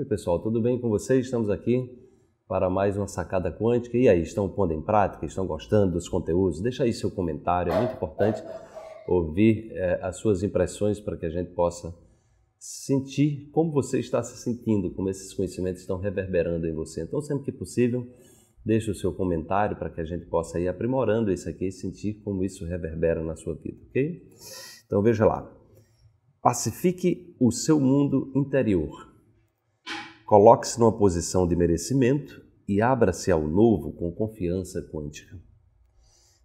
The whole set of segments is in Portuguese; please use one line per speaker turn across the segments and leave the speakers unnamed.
Oi, pessoal, tudo bem com vocês? Estamos aqui para mais uma sacada quântica. E aí, estão pondo em prática? Estão gostando dos conteúdos? Deixa aí seu comentário, é muito importante ouvir é, as suas impressões para que a gente possa sentir como você está se sentindo, como esses conhecimentos estão reverberando em você. Então, sempre que possível, deixe o seu comentário para que a gente possa ir aprimorando isso aqui e sentir como isso reverbera na sua vida, ok? Então, veja lá. Pacifique o seu mundo interior. Coloque-se numa posição de merecimento e abra-se ao novo com confiança quântica.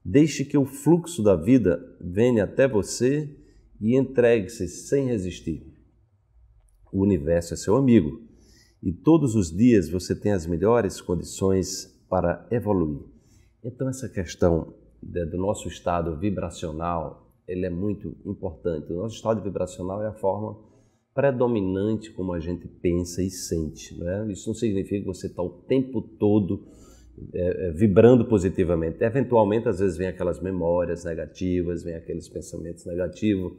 Deixe que o fluxo da vida venha até você e entregue-se sem resistir. O universo é seu amigo e todos os dias você tem as melhores condições para evoluir. Então, essa questão né, do nosso estado vibracional ele é muito importante. O nosso estado vibracional é a forma predominante como a gente pensa e sente. Né? Isso não significa que você está o tempo todo é, é, vibrando positivamente. Eventualmente, às vezes, vem aquelas memórias negativas, vem aqueles pensamentos negativos,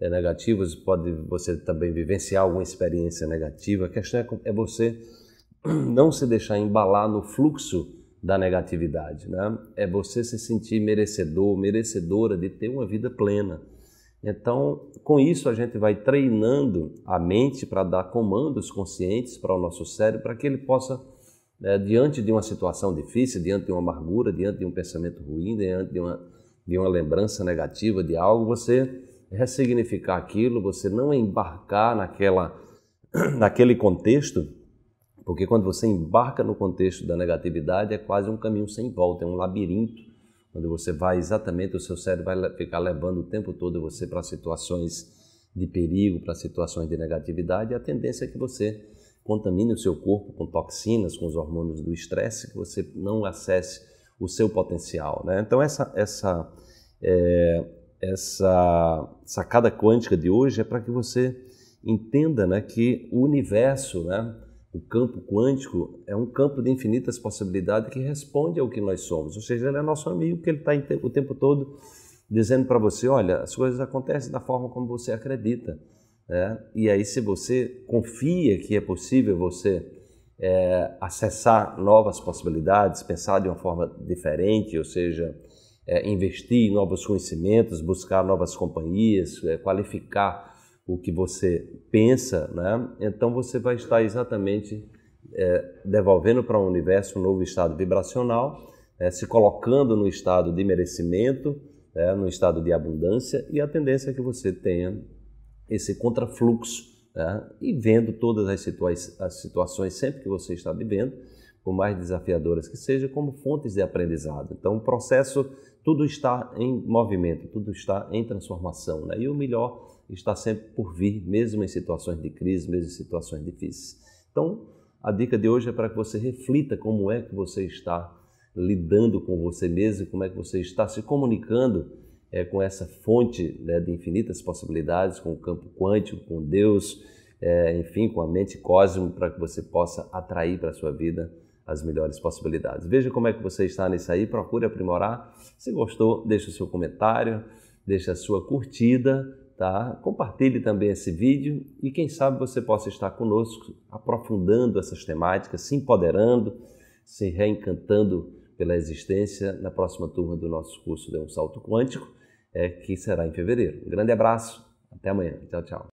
é, negativos. Pode você também vivenciar alguma experiência negativa. A questão é, é você não se deixar embalar no fluxo da negatividade. Né? É você se sentir merecedor, merecedora de ter uma vida plena então, com isso, a gente vai treinando a mente para dar comandos conscientes para o nosso cérebro, para que ele possa, né, diante de uma situação difícil, diante de uma amargura, diante de um pensamento ruim, diante de uma, de uma lembrança negativa de algo, você ressignificar aquilo, você não embarcar naquela, naquele contexto, porque quando você embarca no contexto da negatividade, é quase um caminho sem volta, é um labirinto quando você vai exatamente, o seu cérebro vai ficar levando o tempo todo você para situações de perigo, para situações de negatividade, a tendência é que você contamine o seu corpo com toxinas, com os hormônios do estresse, que você não acesse o seu potencial. Né? Então, essa, essa, é, essa sacada quântica de hoje é para que você entenda né, que o universo, né, o campo quântico é um campo de infinitas possibilidades que responde ao que nós somos. Ou seja, ele é nosso amigo, que ele está o tempo todo dizendo para você: olha, as coisas acontecem da forma como você acredita. Né? E aí, se você confia que é possível você é, acessar novas possibilidades, pensar de uma forma diferente, ou seja, é, investir em novos conhecimentos, buscar novas companhias, é, qualificar o que você pensa, né? então você vai estar exatamente é, devolvendo para o universo um novo estado vibracional, é, se colocando no estado de merecimento, é, no estado de abundância, e a tendência é que você tenha esse contrafluxo né? e vendo todas as, situa as situações sempre que você está vivendo, por mais desafiadoras que sejam, como fontes de aprendizado. Então, o processo, tudo está em movimento, tudo está em transformação. Né? E o melhor está sempre por vir, mesmo em situações de crise, mesmo em situações difíceis. Então, a dica de hoje é para que você reflita como é que você está lidando com você mesmo, como é que você está se comunicando é, com essa fonte né, de infinitas possibilidades, com o campo quântico, com Deus, é, enfim, com a mente cósmica, para que você possa atrair para a sua vida as melhores possibilidades. Veja como é que você está nisso aí, procure aprimorar. Se gostou, deixe o seu comentário, deixe a sua curtida, tá? Compartilhe também esse vídeo e quem sabe você possa estar conosco aprofundando essas temáticas, se empoderando, se reencantando pela existência na próxima turma do nosso curso de um salto quântico, é que será em fevereiro. Um grande abraço, até amanhã. Tchau, tchau.